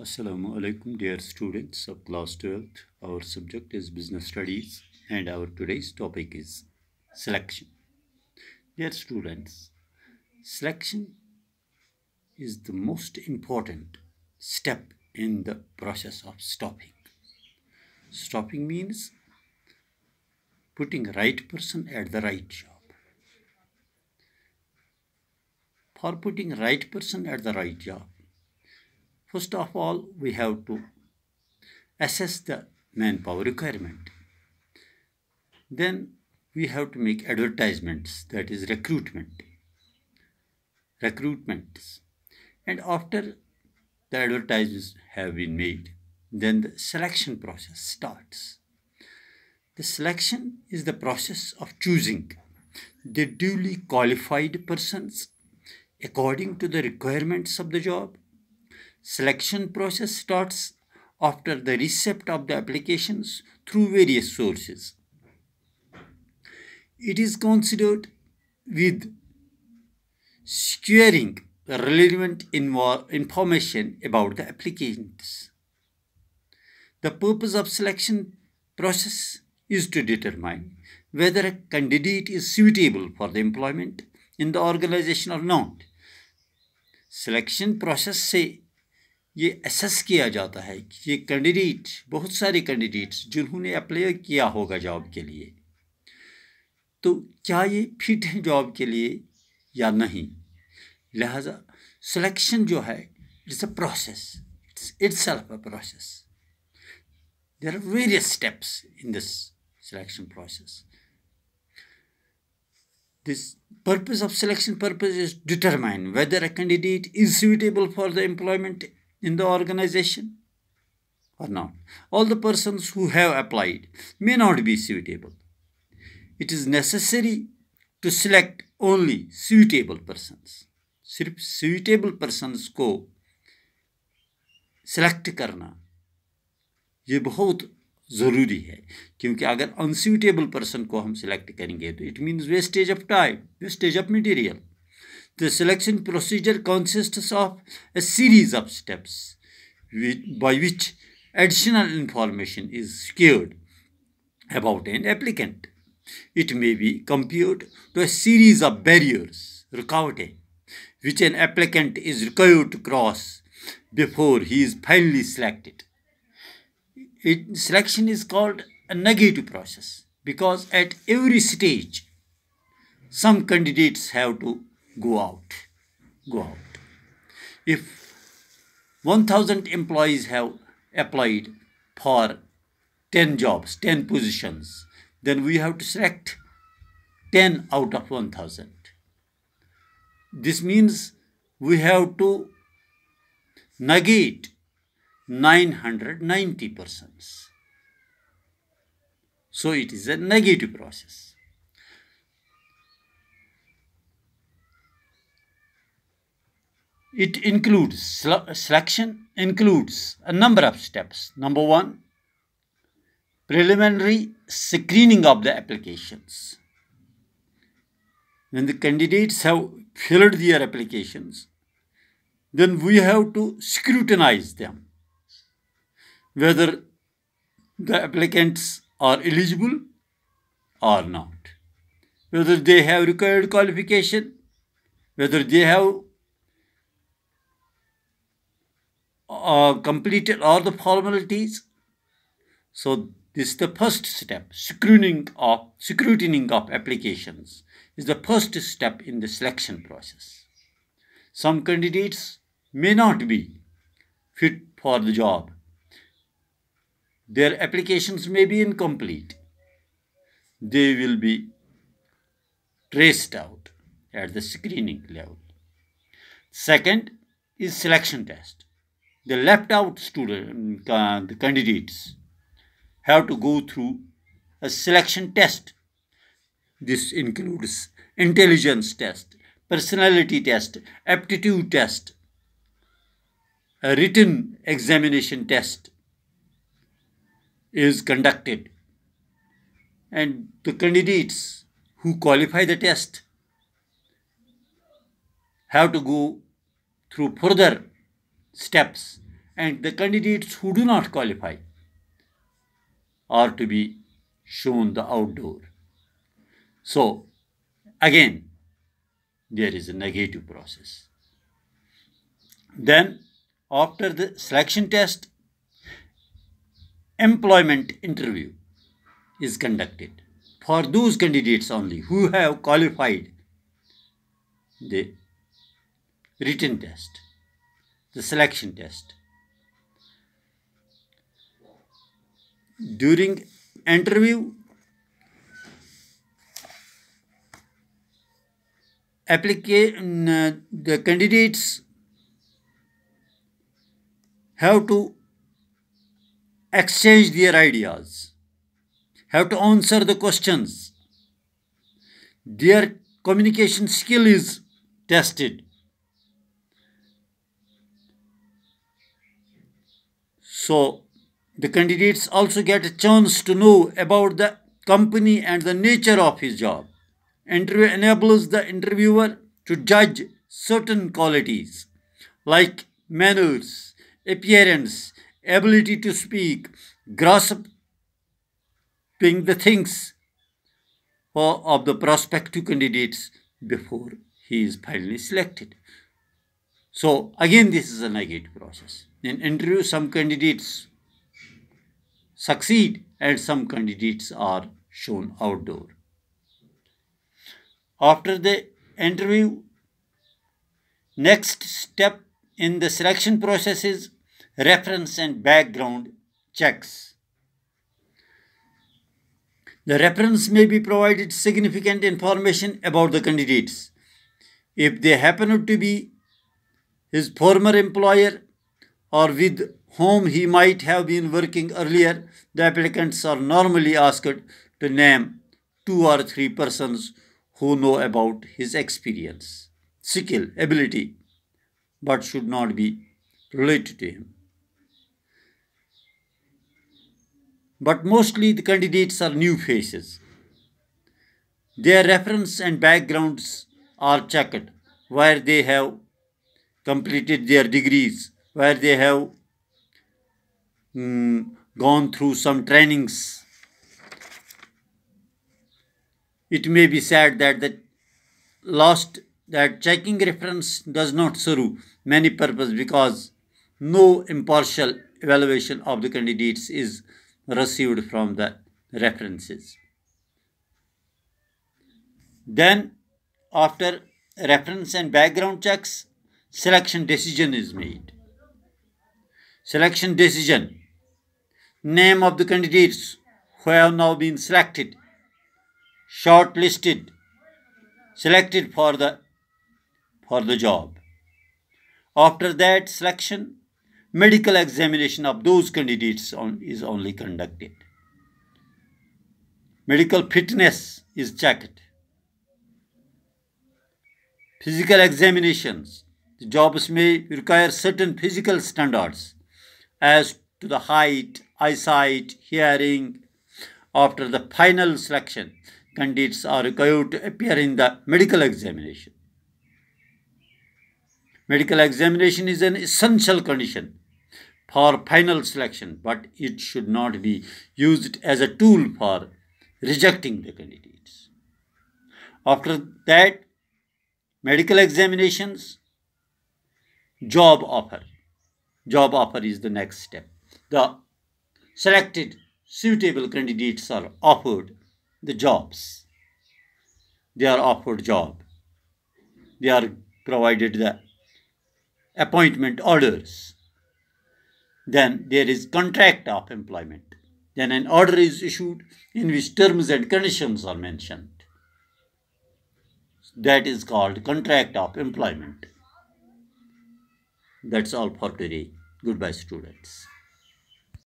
Assalamu alaikum dear students of class 12th. Our subject is business studies and our today's topic is selection. Dear students, selection is the most important step in the process of stopping. Stopping means putting right person at the right job. For putting right person at the right job, First of all, we have to assess the manpower requirement. Then we have to make advertisements, that is recruitment. Recruitments. And after the advertisements have been made, then the selection process starts. The selection is the process of choosing the duly qualified persons according to the requirements of the job selection process starts after the receipt of the applications through various sources. It is considered with securing relevant information about the applicants. The purpose of selection process is to determine whether a candidate is suitable for the employment in the organization or not. Selection process say ये assess किया जाता है कि ये candidate बहुत सारे candidates जिन्होंने apply किया होगा जॉब के लिए तो क्या ये फिट हैं जॉब के लिए या नहीं लिहाजा सिलेक्शन जो है it's a process itself a process there are various steps in this selection process this purpose of selection purpose is determine whether a candidate is suitable for the employment in the organization or not. All the persons who have applied may not be suitable. It is necessary to select only suitable persons. सिर्फ suitable persons को select करना ये बहुत ज़रूरी है क्योंकि अगर unsuitable person को हम सिलेक्ट करेंगे तो it means wastage of time wastage of material The selection procedure consists of a series of steps by which additional information is secured about an applicant. It may be compared to a series of barriers, rukavate, which an applicant is required to cross before he is finally selected. It, selection is called a negative process because at every stage, some candidates have to go out. Go out. If 1000 employees have applied for 10 jobs, 10 positions, then we have to select 10 out of 1000. This means we have to negate 990 persons. So it is a negative process. it includes selection includes a number of steps number 1 preliminary screening of the applications when the candidates have filled their applications then we have to scrutinize them whether the applicants are eligible or not whether they have required qualification whether they have Uh, completed all the formalities. So this is the first step, screening of, scrutinizing of applications is the first step in the selection process. Some candidates may not be fit for the job. Their applications may be incomplete. They will be traced out at the screening level. Second is selection test the left out student uh, the candidates have to go through a selection test this includes intelligence test personality test aptitude test a written examination test is conducted and the candidates who qualify the test have to go through further steps and the candidates who do not qualify are to be shown the outdoor. So, again, there is a negative process. Then, after the selection test, employment interview is conducted for those candidates only who have qualified the written test the selection test. During interview, application, uh, the candidates have to exchange their ideas, have to answer the questions. Their communication skill is tested. So the candidates also get a chance to know about the company and the nature of his job. Interview enables the interviewer to judge certain qualities like manners, appearance, ability to speak, grasp, being the things of the prospective candidates before he is finally selected. So again, this is a negative process then interview some candidates, succeed, and some candidates are shown outdoor. After the interview, next step in the selection process is reference and background checks. The reference may be provided significant information about the candidates. If they happen to be his former employer or with whom he might have been working earlier, the applicants are normally asked to name two or three persons who know about his experience, skill, ability, but should not be related to him. But mostly the candidates are new faces. Their reference and backgrounds are checked where they have completed their degrees where they have um, gone through some trainings. It may be said that the lost that checking reference does not serve many purpose because no impartial evaluation of the candidates is received from the references. Then after reference and background checks, selection decision is made. Selection decision. Name of the candidates who have now been selected, shortlisted, selected for the for the job. After that selection, medical examination of those candidates on, is only conducted. Medical fitness is checked. Physical examinations. The jobs may require certain physical standards as to the height, eyesight, hearing. After the final selection, candidates are required to appear in the medical examination. Medical examination is an essential condition for final selection, but it should not be used as a tool for rejecting the candidates. After that, medical examinations, job offer job offer is the next step. The selected suitable candidates are offered the jobs. They are offered job. They are provided the appointment orders. Then there is contract of employment. Then an order is issued in which terms and conditions are mentioned. That is called contract of employment. That's all for today goodbye students